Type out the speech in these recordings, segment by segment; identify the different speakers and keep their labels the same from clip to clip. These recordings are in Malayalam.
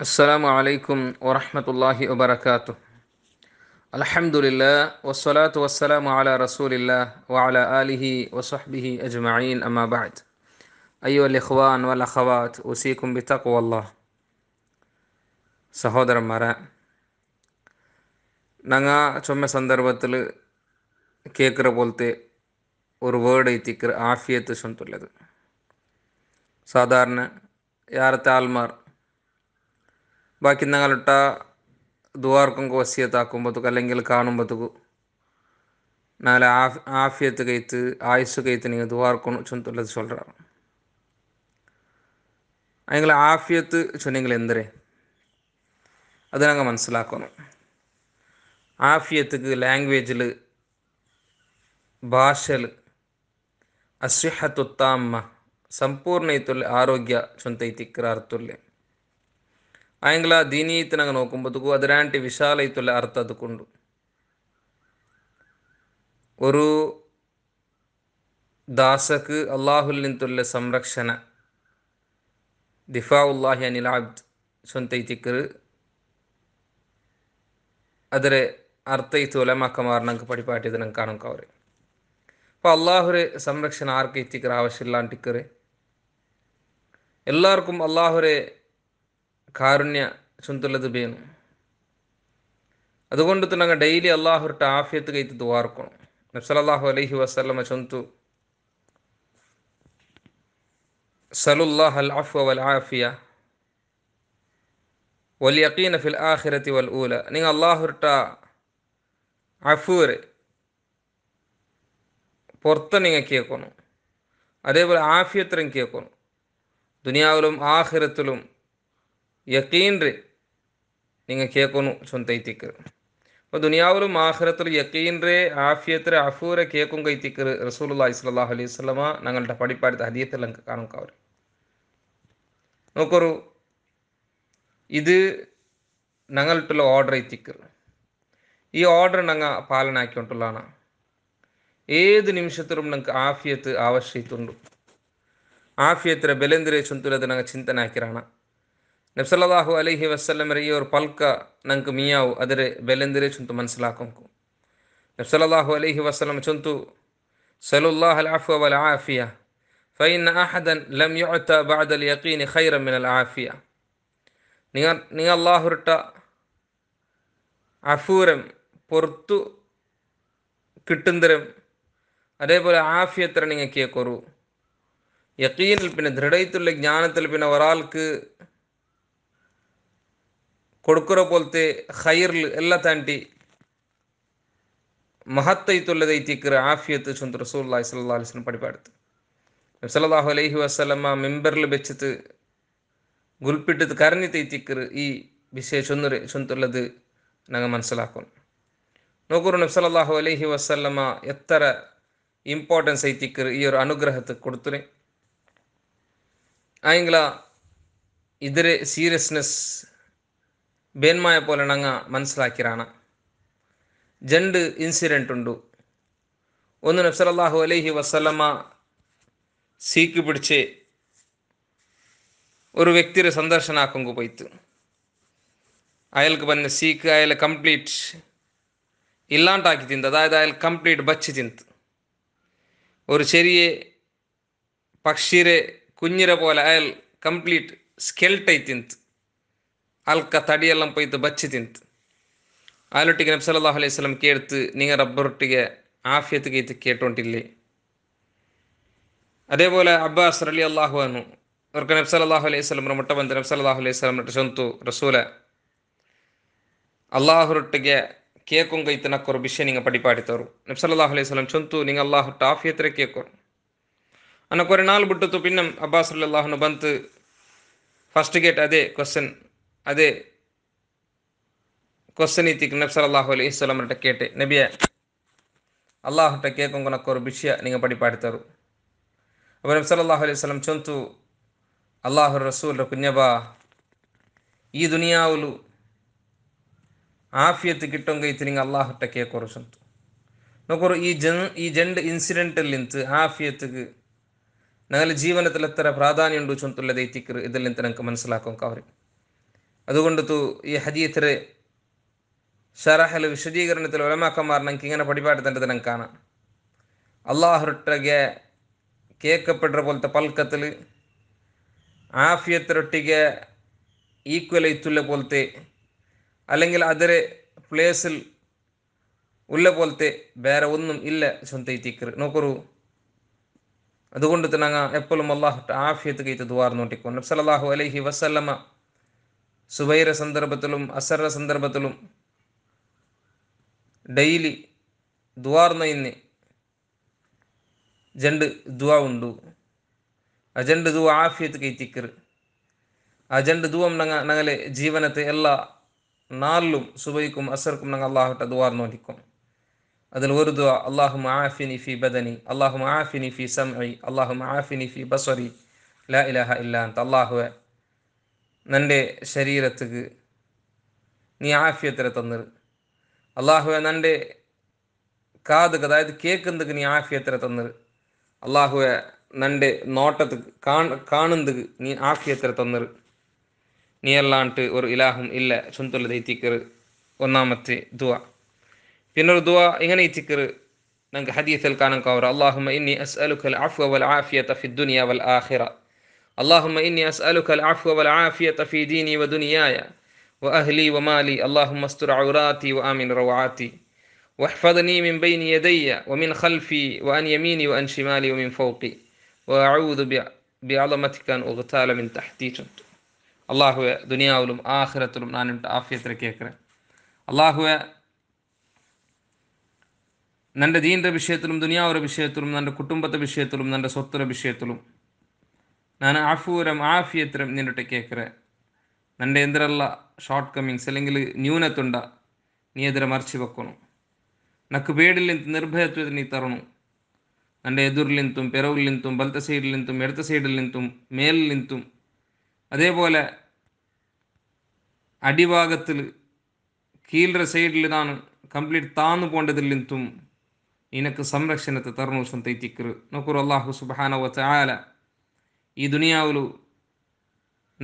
Speaker 1: السلام عليكم ورحمة الله وبركاته الحمد لله والصلاة والسلام على رسول الله وعلى آله وصحبه أجمعين أما بعد أيها الإخوان والأخوات أوصيكم بتقوى الله سندر بطل ചൊമ്മ സന്ദർഭത്തിൽ കേൾക്കുറ ورد اي വേർഡ് آفية ആഫിയത്ത് ചൊല്ലുള്ളത് سادارنا يارت آلمار ബാക്കി നിങ്ങളിട്ട ദുവാർക്കും കോസിയത്താക്കുമ്പോത്തു അല്ലെങ്കിൽ കാണുമ്പോത്തു നാല ആഫ് ആഫിയത്ത് കയ്ത്ത് ആയുസ് കയ്ത്ത് നിങ്ങൾ ദുവാർക്കും ചുന്തുള്ളത് ചൊല്ലാറ് അല്ലെങ്കിൽ ആഫിയത്ത് ചൊന്നെങ്കിൽ എന്തരെ അത് ഞങ്ങൾ മനസ്സിലാക്കണം ആഫിയത്തുക്ക് ലാംഗ്വേജിൽ ഭാഷയിൽ അസ്വഹത്തൊത്താമ സമ്പൂർണ്ണയത്തുള്ള ആരോഗ്യ ചുന്തയത്തിക്കരാർത്തുള്ളേ ആയെങ്കിൽ ആ ദീനീയത്തിനങ്ങ് നോക്കുമ്പോഴത്തേക്കും അതിനായിട്ട് വിശാലയത്തുള്ള അർത്ഥം അത് കൊണ്ടു ഒരു ദാസക്ക് അള്ളാഹുല്ലിന്തുള്ള സംരക്ഷണ ദിഫാ ഉല്ലാഹി അനിൽ സ്വന്തിക്കർ അതിലെ അർത്ഥമാക്കമാറിനങ്ങൾക്ക് പഠിപ്പാട്ടിയതിനെ കാണും അവരെ അപ്പോൾ അള്ളാഹുരെ സംരക്ഷണം ആർക്ക് എത്തിക്കർ ആവശ്യമില്ലാണ്ടിക്കറ് എല്ലാവർക്കും അള്ളാഹുരെ കാരുണ്യ ചുന്തലതുബേന്ന് അതുകൊണ്ട് തന്നെ ഡെയിലി അള്ളാഹുർട്ട ആഫിയത്ത് കൈത്ത് ദ്വാർക്കണം നബ്സലല്ലാഹു അലൈഹി വസ്ലമ ചൊന്തു സലുല്ലാഹ് അൽ അഫ് വൽ ആഫിയ വൽ യക്കീന ഫിൽ ആഖിറത്തി വൽ ഊല നിങ്ങൾ അള്ളാഹുർട്ട അഫൂർ പുറത്ത് നിങ്ങൾ കേൾക്കണം അതേപോലെ ആഫിയത്തിനും കേൾക്കണം ദുനിയാവിലും ആഹിരത്തിലും ಯಕೀನ್ರಿ ನಿಂಗೆ ಕೇಕೋನು ಸೊಂತೈತಿಕ್ರು ದುನಿಯಾವಲು ಮಾಹರತ್ತಲು യക്കീൻറെ ആഫിയത്തിലെ അഫൂരെ കേക്കും കൈത്തിക്കർ റസൂലുള്ളാഹി സ്വല്ലല്ലാഹു അലൈഹി വസല്ലമ ഞങ്ങളുടെ പഠിപ്പാടുത്ത ഹദീത്തിൽ ഞങ്ങൾക്ക് കാണും അവർ നോക്കൊരു ഇത് ഞങ്ങളുടെ ഓർഡർ എത്തിക്കർ ഈ ഓർഡർ ഞങ്ങൾ പാലനാക്കിക്കൊണ്ടുള്ളതാണ് ഏത് നിമിഷത്തിലും ഞങ്ങൾക്ക് ആഫിയത്ത് ആവശ്യത്തുണ്ട് ആഫിയത്തിലെ ബലന്തിരെ ചുന്തുലത് ഞങ്ങൾ ചിന്തനാക്കിയാണ് നബ്സല്ലാഹു അലഹി വസ്ലമരയെ ഒരു പൽക്ക ನಂಗೆ ಮಿಯಾವು ಅದರ ಬೆಲೆಂದಿರೆ ಚುಂತು ಮನಸ್ಸಲಾಕೊಂಕು ನಬ್ಸಲಲ್ಲಾಹು ಅಲೈಹಿ ವಸಲಂ ಚುಂತು ಸಲುಲ್ಲಾಹ ಅಲ್ಆಫು ವಲ ಆಫಿಯ فإن أحدا لم يعطى بعد اليقين خيرا من العافية നീ അള്ളാഹുരട്ട അഫൂരം പുറത്തു കിട്ടുന്തരം അതേപോലെ ആഫിയത്ര നിങ്ങൾ കേക്കൊരു യക്കീനിൽ പിന്നെ ദൃഢയത്തുള്ള ജ്ഞാനത്തിൽ പിന്നെ ഒരാൾക്ക് കൊടുക്കുറ പോലത്തെ ഹൈറിൽ എല്ലാ താണ്ടി മഹത്വത്തുള്ളതൈ തീക്കറ് ആഫിയത്ത് ചുന്ത് റസൂല്ലാഹി സ്വല്ലാ അലിസ്ലം പടിപാടുത്ത് നബ്സലാഹു അലൈഹി വസ്ലമ മെമ്പറിൽ വെച്ചത് ഗുൽപ്പിട്ടത് കരഞ്ഞു തൈത്തിക്കറ് ഈ വിഷയ ചൊന്നൊരു ചൊന്തുള്ളത് ഞങ്ങൾ മനസ്സിലാക്കും നോക്കൂർ നബ്സലാഹു അലൈഹി വസ്ലമ എത്ര ഇമ്പോർട്ടൻസ് ഐത്തിക്കറ് ഈ ഒരു അനുഗ്രഹത്തെ കൊടുത്തുനെ ആയെങ്കിലാ ഇതിരെ സീരിയസ്നെസ് ബേന്മായ പോലെ ഞങ്ങ മനസ്സിലാക്കിയാണ് രണ്ട് ഇൻസിഡൻ്റ് ഉണ്ട് ഒന്ന് നബ്സലാഹു അലൈഹി വസ്ലമ സീക്ക് പിടിച്ച് ഒരു വ്യക്തിയെ സന്ദർശനാക്കും പോയിത്ത് അയാൾക്ക് പറഞ്ഞ സീക്ക് അയാൾ കംപ്ലീറ്റ് ഇല്ലാണ്ടാക്കി തിന്ത് അതായത് അയാൾ കംപ്ലീറ്റ് ബച്ച് തിന്ത് ഒരു ചെറിയ പക്ഷീരെ കുഞ്ഞിരെ പോലെ അയാൾ കംപ്ലീറ്റ് സ്കെൽട്ടായി തിന്ത് ಅಲ್ಕ ತಡಿಯೆಲ್ಲ ಪೊಯ್ತು ಬಚ್ಚಿ ತಿಂತು ಆಲೊಟ್ಟಿಗೆ ನಬಿ ಸಲ್ಲಾಹ್ ಅಲೈಸ್ಲಂ ಕೇಳ್ತು ನೀಂಗ ರಬ್ಬರೊಟ್ಟಿಗೆ ಆಫಿಯತ್ಗೆ ಇದು ಕೇಟೊಂಟಿಲ್ಲಿ അതേപോലെ അബ്ബാസ് അലി അള്ളാഹു അനു ഇവർക്ക് നബ്സ് അല്ലാഹു അലൈഹി സ്വലം മുട്ട ബന്ധ നബ്സ് അല്ലാഹു അലൈഹി സ്വലം ചൊന്തു റസൂല ಅಲ್ಲಾಹುರೊಟ್ಟಿಗೆ ಕೇಕೊಂಗ ಇತ್ತನಕ್ಕೋರು ಬಿಷ್ಯ ನಿಂಗೆ ಪಡಿಪಾಡಿತವರು ನಬ್ಸ್ ಅಲ್ಲಾಹು ಅಲೈಹಿ ಸ್ವಲಂ ಚೊಂತು ನಿಂಗೆ ಅಲ್ಲಾಹು ಟಾಫಿಯತ್ರ ಕೇಕೋರು ಅನ್ನಕ್ಕೊರೆ ನಾಲ್ ಬಿಟ್ಟತು ಪಿನ್ನಂ ಅಬ್ಬಾಸ್ ಅಲ್ಲಾಹನು ಬಂತು ಫಸ್ಟ್ ಗೇಟ್ ಅದೇ ಕ್ವಶನ್ அது கொஸ்டனித்திக்கு நப் சல்லாஹூ அலி இஸ்லாம்கிட்ட கேட்டு நபிய அல்லாஹ்கிட்ட கேட்கும் உனக்கு ஒரு விஷய நீங்கள் படி பாடித்தாரு அப்போ நப் சல்லாஹூ அலி இஸ்லாம் சொಂತು ಅಲ್ಲಾಹು ರಸೂಲ್ರ ಕುಂಜಬಾ ಈ ದುನಿಯಾವುಲು ಆಫಿಯತ್ ಗಿಟ್ಟೊಂಗ ಇತ್ತು ನಿಂಗೆ ಅಲ್ಲಾಹಟ್ಟ ಕೇಕೋರು ಸಂತು ನೋಕೋರು ಈ ಜನ್ ಈ ಜಂಡ್ ಇನ್ಸಿಡೆಂಟಲ್ಲಿಂತು ಆಫಿಯತ್ಗೆ ನಗಲ ಜೀವನದಲ್ಲತ್ತರ ಪ್ರಾಧಾನ್ಯ ಉಂಡು ಚುಂತುಲ್ಲದೆ ಇತ್ತಿಕ್ಕರು ಇದಲ್ಲಿಂತ ನಂಗೆ ಮನಸ್ಸಲಾಕೊಂಕ ಅವ್ರಿಗೆ അതുകൊണ്ട് തു ഈ ഹദീത്തിലെ ഷറഹൽ വിശദീകരണത്തിൽ ഒലമാക്കന്മാർ നമുക്ക് ഇങ്ങനെ പടിപാടുത്തേണ്ടത് തന്നെ കാണാം അള്ളാഹുരൊട്ടക കേൾക്കപ്പെട്ട പോലത്തെ പൽക്കത്തിൽ ആഫിയത്തിനൊട്ടിക ഈക്വൽ എത്തുള്ള പോലത്തെ അല്ലെങ്കിൽ അതിരെ പ്ലേസിൽ ഉള്ള പോലത്തെ വേറെ ഒന്നും ഇല്ല സ്വന്തൈത്തിക്കർ നോക്കൂ അതുകൊണ്ട് തന്നെ എപ്പോഴും അള്ളാഹുട്ട ആഫിയത്ത് കൈത്ത് ദുവാർ നോട്ടിക്കോ നബ്സലാഹു അലഹി വസല്ലമ്മ സുബൈര സന്ദർഭത്തിലും അസറ സന്ദർഭത്തിലും ഡെയിലി ദ്വാർന്നയിന് ജണ്ട് ദുവാ ഉണ്ട് അജണ്ട് ദുവ ആഫിയത്ത് കയറ്റിക്കർ അജണ്ട് ദുവം നങ്ങ നങ്ങളെ ജീവനത്തെ എല്ലാ നാലിലും സുബൈക്കും അസർക്കും ഞങ്ങൾ അള്ളാഹുട്ട ദുവാർ നോക്കിക്കും അതിൽ ഒരു ദുവാ അള്ളാഹു ആഫിനി ഫി ബദനി അള്ളാഹു ആഫിനി ഫി സംഇ അള്ളാഹു ആഫിനി ഫി ബസ്വരി ലാ ഇലാഹ ഇല്ലാ അള്ളാഹുവേ നിൻ്റെ ശരീരത്തിക്ക് നീ ആഫിയത്തിന് തന്നിട് അള്ളാഹുവെ നിൻ്റെ കാതുക്ക് അതായത് കേൾക്കുന്നതുക്ക് നീ ആഫിയത്തിന് തന്നിട് അള്ളാഹുവെ നിൻ്റെ നോട്ടത്തുക്ക് കാണുന്നതുക്ക് നീ ആഫിയത്തിന് തന്നിട് നീ അല്ലാണ്ട് ഒരു ഇലാഹും ഇല്ല ചുന്തുള്ള ദൈത്തിക്കറ് ഒന്നാമത്തെ ദുവ പിന്നൊരു ദുവ ഇങ്ങനെ ഇത്തിക്കറ് നമുക്ക് ഹദീസിൽ കാണാൻ കവർ അള്ളാഹുമ ഇന്നി അസ്അലുക്കൽ അഫ്വ വൽ ആഫിയത ഫിദ് ദുനിയ വൽ ആഖിറ اللهم إني أسألك العفو والعافية في ديني ودنياي وأهلي ومالي اللهم استر عوراتي وآمن روعاتي واحفظني من بين يدي ومن خلفي وعن يميني وعن شمالي ومن فوقي وأعوذ بعظمتك أن أغتال من تحتي അള്ളാഹുവെ ദുനിയാവിലും ആഹ്റത്തിലും നാനും ആഫിയത്തിൽ കേൾക്കറേ അള്ളാഹുവെ നിന്റെ ദീൻ്റെ വിഷയത്തിലും ദുനിയാവുടെ വിഷയത്തിലും നിന്റെ കുടുംബത്തെ വിഷയത്തിലും നിന്റെ സ്വത്തുടെ വിഷയത്തിലും ನಾನು ಆಫೂರಂ ആഫിയത്രം ನಿನ್ನೊಟ್ಟ ಕೇಕ್ರೆ ನನ್ನ ಎಂದರೆಲ್ಲ ഷോർട്ട് കമ്മിങ്സ് അല്ലെങ്കിൽ ന്യൂനത്തുണ്ട നീ എതിരെ മറിച്ച് വെക്കണം നക്ക് പേടിലിന്ത് നിർഭയത്വത്തിൽ നീ തരണം നൻ്റെ എതിർലിന്തും പെറവിലിന്തും ബലത്ത സൈഡിലിന്തും ഇടത്ത സൈഡിലിന്തും മേലിലിന്തും അതേപോലെ അടിഭാഗത്തിൽ കീഴ സൈഡിലിതാണ് കംപ്ലീറ്റ് താന്നു പോണ്ടതിലിന്തും നിനക്ക് സംരക്ഷണത്തെ തരണു സന്തൈത്തിക്കറ് നക്കുർ അള്ളാഹു സുബാന വച്ചാല ఈ దునియావులు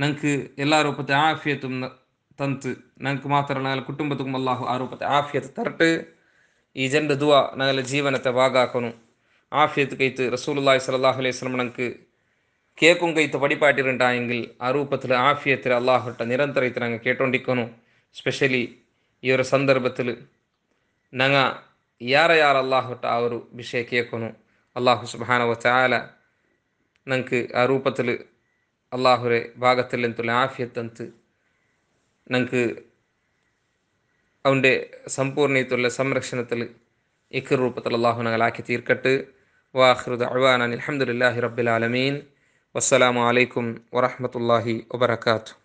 Speaker 1: నంకు ఎలా రూపతి ఆఫ్యతం తంతు నంకు మాత్రం నగల కుటుంబతుకు మల్లాహు ఆ రూపతి ఆఫ్యత తరట్ ఈ జండ దువ నగల జీవనత బాగాకను ఆఫ్యతకైతు రసూలుల్లాయ్ సలల్లాహు అలైస్లం నంకు கேக்குங்கைத்து படிப்பாட்டிருந்தாயெங்கில் அரூபத்தில் ஆஃபியத்தில் அல்லாஹிட்ட நிரந்தரத்தை நாங்கள் கேட்டோண்டிக்கணும் ஸ்பெஷலி இவர சந்தர்ப்பத்தில் நாங்கள் யார யார் அல்லாஹிட்ட அவரு விஷய கேட்கணும் அல்லாஹு சுபஹானவ சாலை ನಂಗೆ ആ ರೂಪದಲ್ಲಿ അള്ളാഹുരെ എന്തുള്ള ആഫ്യത്തന്ത് ഞങ്ങൾക്ക് അവൻ്റെ സമ്പൂർണ്ണത്തുള്ള സംരക്ഷണത്തിൽ ഇക്കർ രൂപത്തിൽ അള്ളാഹു ഞങ്ങളാക്കി തീർക്കട്ട് വാഹൃദ് അഴവാനാൻ അലഹമുല്ലാഹി റബ്ബിൽ ആലമീൻ വസ്സലാമലൈക്കും വറഹമത്തല്ലാഹി വബർക്കാത്തു